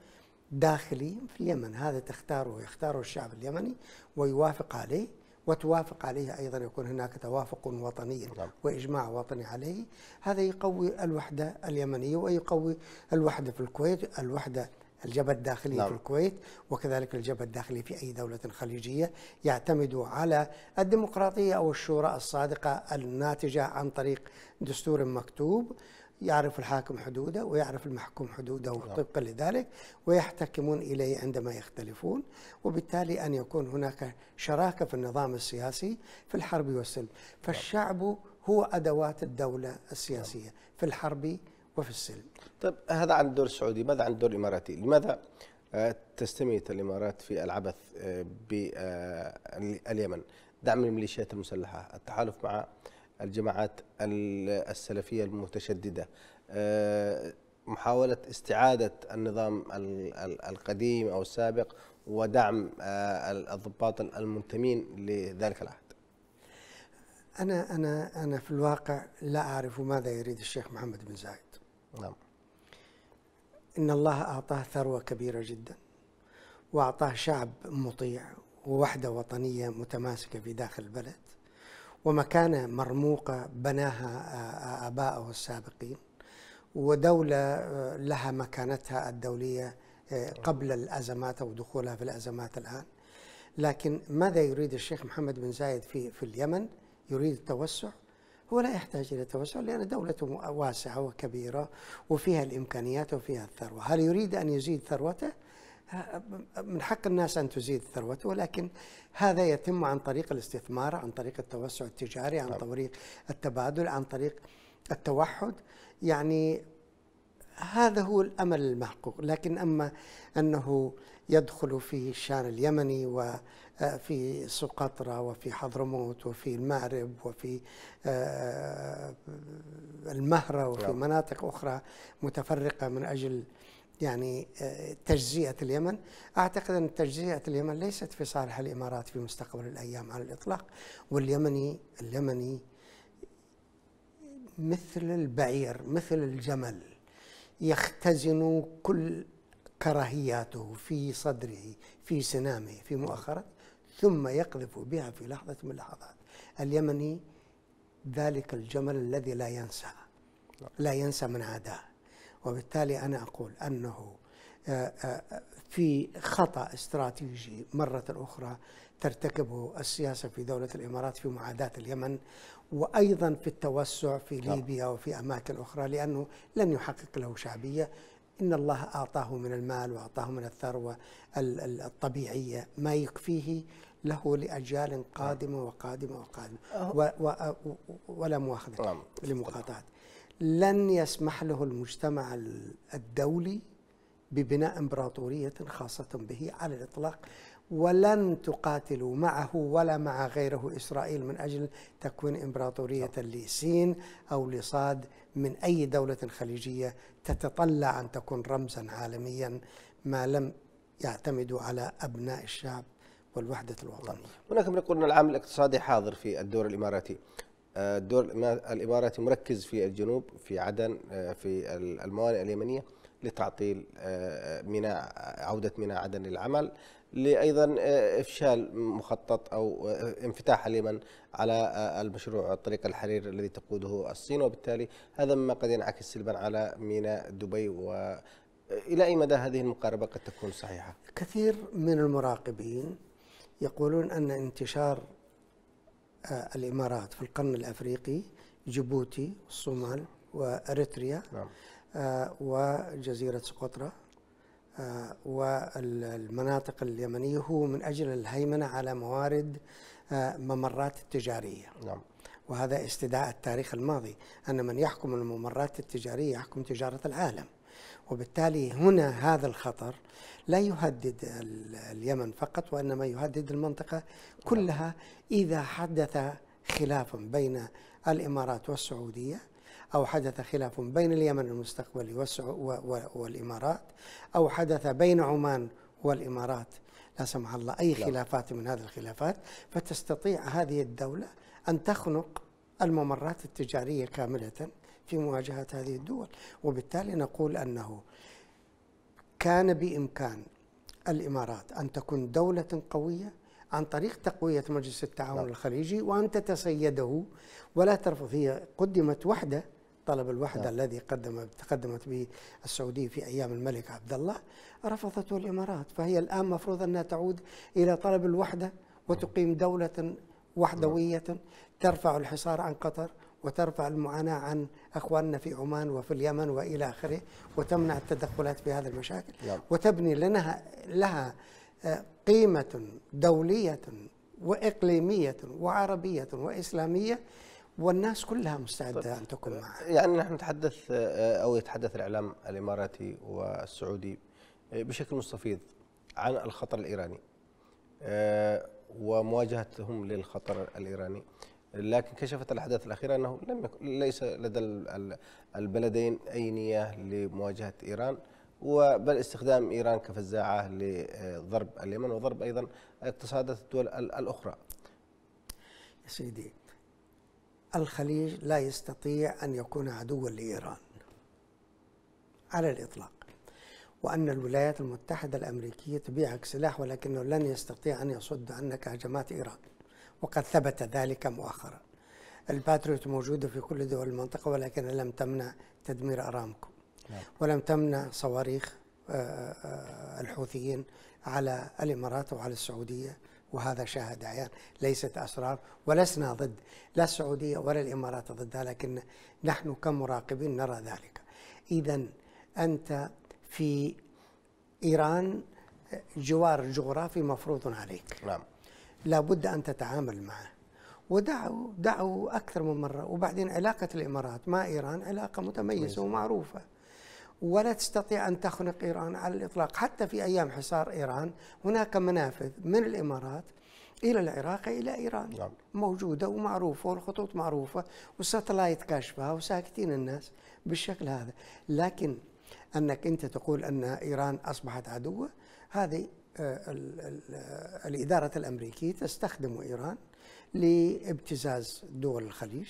داخلي في اليمن هذا تختاره يختاره الشعب اليمني ويوافق عليه وتوافق عليه أيضا يكون هناك توافق وطني نعم. وإجماع وطني عليه هذا يقوي الوحدة اليمنية ويقوي الوحدة في الكويت الوحدة الجبهة الداخلية نعم. في الكويت وكذلك الجبهة الداخلية في أي دولة خليجية يعتمد على الديمقراطية أو الشورى الصادقة الناتجة عن طريق دستور مكتوب يعرف الحاكم حدوده ويعرف المحكوم حدوده نعم. طبقا لذلك ويحتكمون اليه عندما يختلفون وبالتالي ان يكون هناك شراكه في النظام السياسي في الحرب والسلم نعم. فالشعب هو ادوات الدوله نعم. السياسيه في الحرب وفي السلم طيب هذا عن الدور السعودي ماذا عن الدور الاماراتي لماذا آه، تستميت الامارات في العبث آه، باليمن آه، دعم الميليشيات المسلحه التحالف مع الجماعات السلفية المتشددة آه، محاولة استعادة النظام القديم أو السابق ودعم آه، الضباط المنتمين لذلك العهد أنا أنا أنا في الواقع لا أعرف ماذا يريد الشيخ محمد بن زايد نعم إن الله أعطاه ثروة كبيرة جدا وأعطاه شعب مطيع ووحدة وطنية متماسكة في داخل البلد ومكانة مرموقة بناها آباؤه السابقين ودولة لها مكانتها الدولية قبل الأزمات أو دخولها في الأزمات الآن لكن ماذا يريد الشيخ محمد بن زايد في, في اليمن يريد التوسع هو لا يحتاج إلى التوسع لأن دولته واسعة وكبيرة وفيها الإمكانيات وفيها الثروة هل يريد أن يزيد ثروته من حق الناس أن تزيد ثروته ولكن هذا يتم عن طريق الاستثمار عن طريق التوسع التجاري عن نعم. طريق التبادل عن طريق التوحد يعني هذا هو الأمل المحقوق لكن أما أنه يدخل في الشارع اليمني وفي آه، سقطرى وفي حضرموت وفي المأرب وفي آه، آه، المهرة وفي نعم. مناطق أخرى متفرقة من أجل يعني آه، تجزئة اليمن أعتقد أن تجزئة اليمن ليست في صالح الإمارات في مستقبل الأيام على الإطلاق واليمني اليمني مثل البعير مثل الجمل يختزن كل كراهياته في صدره في سنامه في مؤخره ثم يقذف بها في لحظة من اللحظات اليمني ذلك الجمل الذي لا ينسى لا ينسى من عاداه وبالتالي أنا أقول أنه آه، آه، في خطأ استراتيجي مرة أخرى ترتكبه السياسة في دولة الإمارات في معاداة اليمن وأيضا في التوسع في نعم. ليبيا وفي أماكن أخرى لأنه لن يحقق له شعبية إن الله أعطاه من المال وأعطاه من الثروة الطبيعية ما يكفيه له لأجيال نعم. قادمة وقادمة وقادمة أه. ولا مؤاخذة نعم. لمقاطعته لن يسمح له المجتمع الدولي ببناء امبراطوريه خاصه به على الاطلاق ولن تقاتلوا معه ولا مع غيره اسرائيل من اجل تكوين امبراطوريه نعم. لسين او لصاد من اي دوله خليجيه تتطلع ان تكون رمزا عالميا ما لم يعتمدوا على ابناء الشعب والوحده الوطنيه. نعم. هناك من يقول ان العامل الاقتصادي حاضر في الدور الاماراتي، الدور الاماراتي مركز في الجنوب في عدن آه، في الموانئ اليمنيه لتعطيل آه، ميناء آه، عوده ميناء عدن للعمل لايضا افشال مخطط او انفتاح اليمن على المشروع طريق الحرير الذي تقوده الصين وبالتالي هذا مما قد ينعكس سلبا على ميناء دبي و الى اي مدى هذه المقاربه قد تكون صحيحه؟ كثير من المراقبين يقولون ان انتشار آه، الامارات في القرن الافريقي جيبوتي الصومال واريتريا نعم. آه، وجزيره سقطرى آه، والمناطق اليمنيه هو من اجل الهيمنه على موارد ممرات التجاريه نعم. وهذا استدعاء التاريخ الماضي ان من يحكم الممرات التجاريه يحكم تجاره العالم وبالتالي هنا هذا الخطر لا يهدد اليمن فقط وانما يهدد المنطقه كلها اذا حدث خلاف بين الامارات والسعوديه او حدث خلاف بين اليمن المستقبلي والامارات او حدث بين عمان والامارات لا سمح الله اي خلافات من هذه الخلافات فتستطيع هذه الدوله ان تخنق الممرات التجاريه كامله في مواجهة هذه الدول وبالتالي نقول أنه كان بإمكان الإمارات أن تكون دولة قوية عن طريق تقوية مجلس التعاون لا. نعم. الخليجي وأن تتسيده ولا ترفض هي قدمت وحدة طلب الوحدة لا. نعم. الذي قدم تقدمت به السعودية في أيام الملك عبد الله رفضته الإمارات فهي الآن مفروض أنها تعود إلى طلب الوحدة وتقيم دولة نعم. وحدوية ترفع الحصار عن قطر وترفع المعاناة عن أخواننا في عمان وفي اليمن وإلى آخره وتمنع التدخلات في هذه المشاكل وتبني لنا لها آه، قيمة دولية وإقليمية وعربية وإسلامية والناس كلها مستعدة طيب. أن تكون معها يعني نحن نتحدث آه، أو يتحدث الإعلام الإماراتي والسعودي آه، بشكل مستفيض عن الخطر الإيراني ومواجهتهم للخطر الإيراني لكن كشفت الأحداث الأخيرة أنه لم يكن ليس لدى البلدين أي نية لمواجهة إيران وبل استخدام إيران كفزاعة لضرب اليمن وضرب أيضا اقتصادات الدول الأخرى يا سيدي الخليج لا يستطيع أن يكون عدوا لإيران على الإطلاق وأن الولايات المتحدة الأمريكية تبيعك سلاح ولكنه لن يستطيع أن يصد عنك هجمات إيران وقد ثبت ذلك مؤخرا الباتريوت موجودة في كل دول المنطقة ولكن لم تمنع تدمير أرامكو نعم. ولم تمنع صواريخ آه، آه، الحوثيين على الإمارات وعلى السعودية وهذا شاهد عيان ليست أسرار ولسنا ضد لا السعودية ولا الإمارات ضدها لكن نحن كمراقبين نرى ذلك إذا أنت في إيران جوار جغرافي مفروض عليك نعم لابد أن تتعامل معه ودعوا دعوا أكثر من مرة وبعدين علاقة الإمارات مع إيران علاقة متميزة ومعروفة ولا تستطيع أن تخنق إيران على الإطلاق حتى في أيام حصار إيران هناك منافذ من الإمارات إلى العراق إلى إيران نعم. موجودة ومعروفة والخطوط معروفة والساتلايت كاشفها وساكتين الناس بالشكل هذا لكن أنك أنت تقول أن إيران أصبحت عدوة هذه آه، آه، الإدارة الأمريكية تستخدم إيران لابتزاز دول الخليج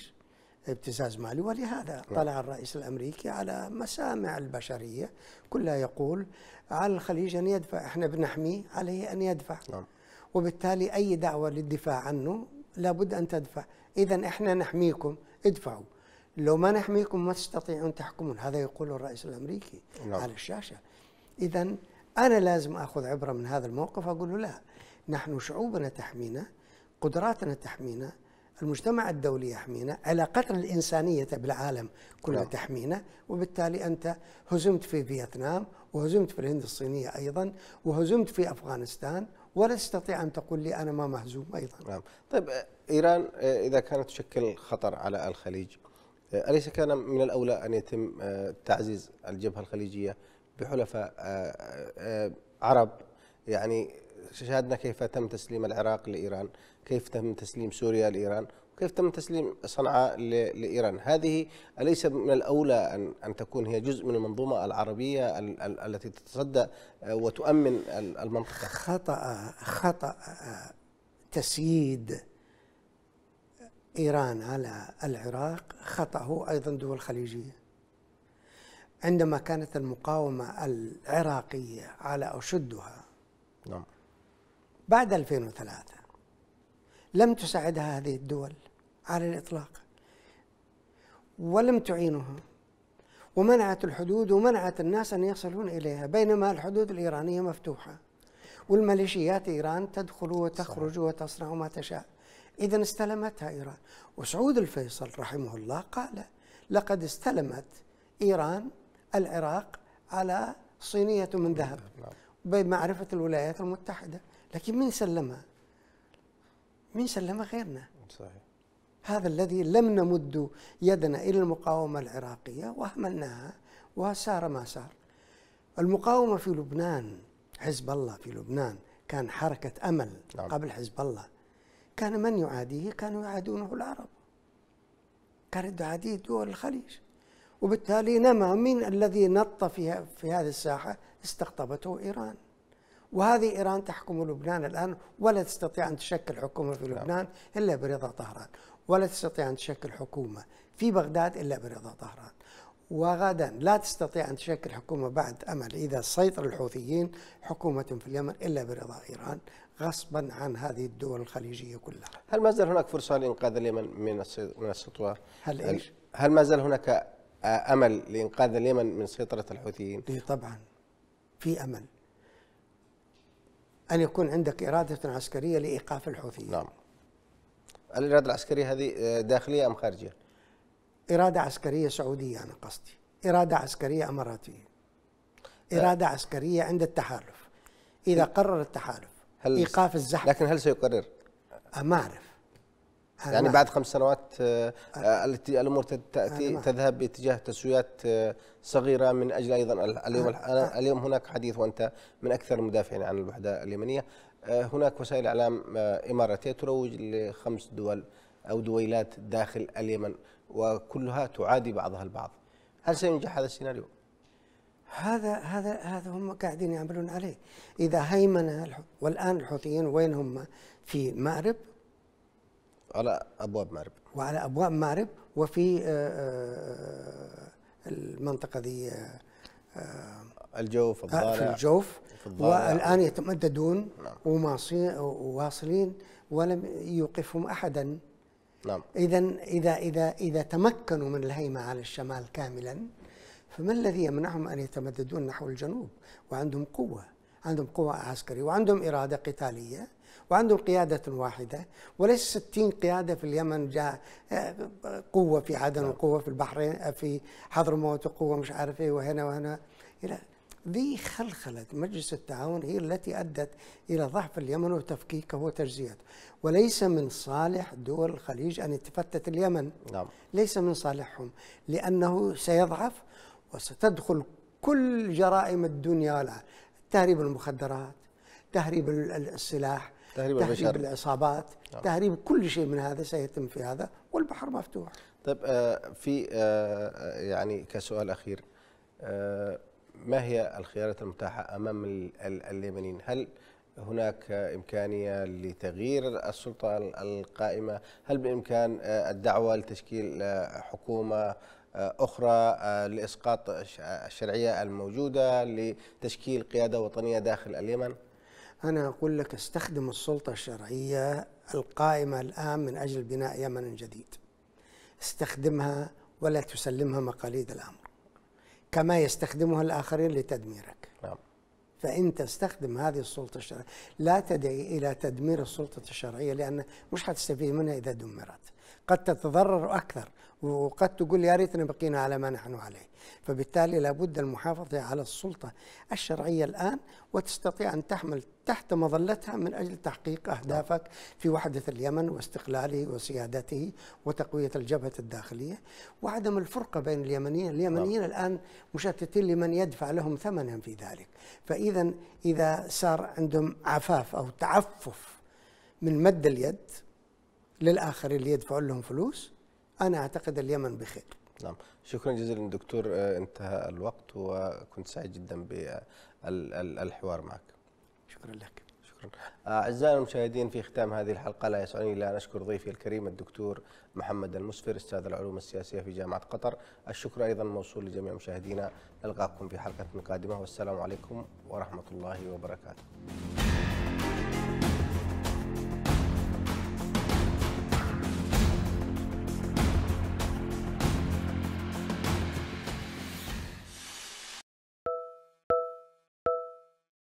ابتزاز مالي ولهذا نعم. طلع الرئيس الامريكي على مسامع البشريه كلها يقول على الخليج ان يدفع احنا بنحميه عليه ان يدفع نعم. وبالتالي اي دعوه للدفاع عنه لابد ان تدفع اذا احنا نحميكم ادفعوا لو ما نحميكم ما تستطيعون تحكمون هذا يقول الرئيس الامريكي نعم. على الشاشه اذا أنا لازم أخذ عبرة من هذا الموقف أقول له لا نحن شعوبنا تحمينا قدراتنا تحمينا المجتمع الدولي يحمينا علاقتنا الإنسانية بالعالم كلها نعم. تحمينا وبالتالي أنت هزمت في فيتنام وهزمت في الهند الصينية أيضا وهزمت في أفغانستان ولا تستطيع أن تقول لي أنا ما مهزوم أيضا نعم. طيب آه، إيران آه، إذا كانت تشكل خطر على الخليج آه، أليس كان من الأولى أن يتم تعزيز الجبهة الخليجية بحلفاء آه، آه، عرب يعني شاهدنا كيف تم تسليم العراق لإيران كيف تم تسليم سوريا لإيران وكيف تم تسليم صنعاء لإيران هذه أليس من الأولى أن أن تكون هي جزء من المنظومة العربية التي تتصدى آه، وتؤمن المنطقة خطأ خطأ تسييد إيران على العراق خطأه أيضا دول خليجية عندما كانت المقاومة العراقية على أشدها نعم بعد 2003 لم تساعدها هذه الدول على الإطلاق ولم تعينها ومنعت الحدود ومنعت الناس أن يصلون إليها بينما الحدود الإيرانية مفتوحة والميليشيات إيران تدخل وتخرج صحيح. وتصنع ما تشاء إذا استلمتها إيران وسعود الفيصل رحمه الله قال لقد استلمت إيران العراق على صينية من ذهب بمعرفة الولايات المتحدة لكن من سلمها من سلمها غيرنا صحيح هذا الذي لم نمد يدنا إلى المقاومة العراقية وأهملناها وسار ما سار المقاومة في لبنان حزب الله في لبنان كان حركة أمل نعم. قبل حزب الله كان من يعاديه كانوا يعادونه العرب كانت يعاديه دول الخليج وبالتالي نما من الذي نط في, في هذه الساحة استقطبته إيران وهذه إيران تحكم لبنان الآن ولا تستطيع أن تشكل حكومة في نعم. لبنان إلا برضا طهران ولا تستطيع أن تشكل حكومة في بغداد إلا برضا طهران وغدا لا تستطيع أن تشكل حكومة بعد أمل إذا سيطر الحوثيين حكومة في اليمن إلا برضا إيران غصبا عن هذه الدول الخليجية كلها هل ما زال هناك فرصة لإنقاذ اليمن من السطوة؟ هل إيش؟ هل ما زال هناك آه، امل لانقاذ اليمن من سيطره الحوثيين؟ اي طبعا في امل ان يكون عندك اراده عسكريه لايقاف الحوثيين نعم الاراده العسكريه هذه داخليه ام خارجيه؟ اراده عسكريه سعوديه انا قصدي اراده عسكريه اماراتيه آه. اراده أه عسكريه عند التحالف اذا قرر التحالف هل ايقاف الزحف لكن هل سيقرر؟ أه، ما اعرف يعني بعد خمس سنوات آه، آه، التي الامور تاتي تذهب باتجاه تسويات آه، صغيره من اجل ايضا اليوم اليوم هناك حديث وانت من اكثر المدافعين عن الوحده اليمنيه هناك وسائل اعلام اماراتيه تروج لخمس دول او دويلات داخل اليمن وكلها تعادي بعضها البعض هل سينجح هذا السيناريو؟ هذا هذا هذا هم قاعدين يعملون عليه اذا هيمن والان الحوثيين وين هم في مأرب على ابواب مأرب وعلى ابواب مأرب وفي آه، آه، المنطقه دي آه، الجوف الضالع في الجوف والان يتمددون نعم. وواصلين ولم يوقفهم احدا نعم اذا اذا اذا اذا تمكنوا من الهيمنه على الشمال كاملا فما الذي يمنعهم ان يتمددون نحو الجنوب وعندهم قوه عندهم قوه عسكريه وعندهم اراده قتاليه وعندهم قيادة واحدة وليس 60 قيادة في اليمن جاء آه، قوة في عدن نعم. وقوة في البحرين آه، في حضرموت وقوة مش عارف ايه وهنا وهنا إلى ذي خلخلة مجلس التعاون هي التي أدت إلى ضعف اليمن وتفكيكه وتجزيته وليس من صالح دول الخليج أن يتفتت اليمن نعم. ليس من صالحهم لأنه سيضعف وستدخل كل جرائم الدنيا والعالم تهريب المخدرات تهريب السلاح تهريب, تهريب العصابات نعم. تهريب كل شيء من هذا سيتم في هذا والبحر مفتوح طيب آه، في آه، يعني كسؤال أخير ما هي الخيارات المتاحة أمام اليمنيين هل هناك إمكانية لتغيير السلطة القائمة هل بإمكان الدعوة لتشكيل حكومة أخرى لإسقاط الشرعية الموجودة لتشكيل قيادة وطنية داخل اليمن؟ أنا أقول لك استخدم السلطة الشرعية القائمة الآن من أجل بناء يمن جديد استخدمها ولا تسلمها مقاليد الأمر كما يستخدمها الآخرين لتدميرك نعم. فأنت استخدم هذه السلطة الشرعية لا تدعي إلى تدمير السلطة الشرعية لأن مش حتستفيد منها إذا دمرت قد تتضرر أكثر وقد تقول يا ريتنا بقينا على ما نحن عليه فبالتالي لابد المحافظة على السلطة الشرعية الآن وتستطيع أن تحمل تحت مظلتها من أجل تحقيق أهدافك في وحدة اليمن واستقلاله وسيادته وتقوية الجبهة الداخلية وعدم الفرقة بين اليمنيين اليمنيين نعم. الآن مشتتين لمن يدفع لهم ثمنا في ذلك فإذا إذا صار عندهم عفاف أو تعفف من مد اليد للآخرين اللي يدفع لهم فلوس أنا أعتقد اليمن بخير نعم شكرا جزيلا دكتور آه، انتهى الوقت وكنت سعيد جدا بالحوار معك شكرا لك شكرا آه، أعزائي المشاهدين في ختام هذه الحلقة لا يسعني إلا أن أشكر ضيفي الكريم الدكتور محمد المسفر أستاذ العلوم السياسية في جامعة قطر الشكر أيضا موصول لجميع مشاهدينا نلقاكم في حلقة قادمة والسلام عليكم ورحمة الله وبركاته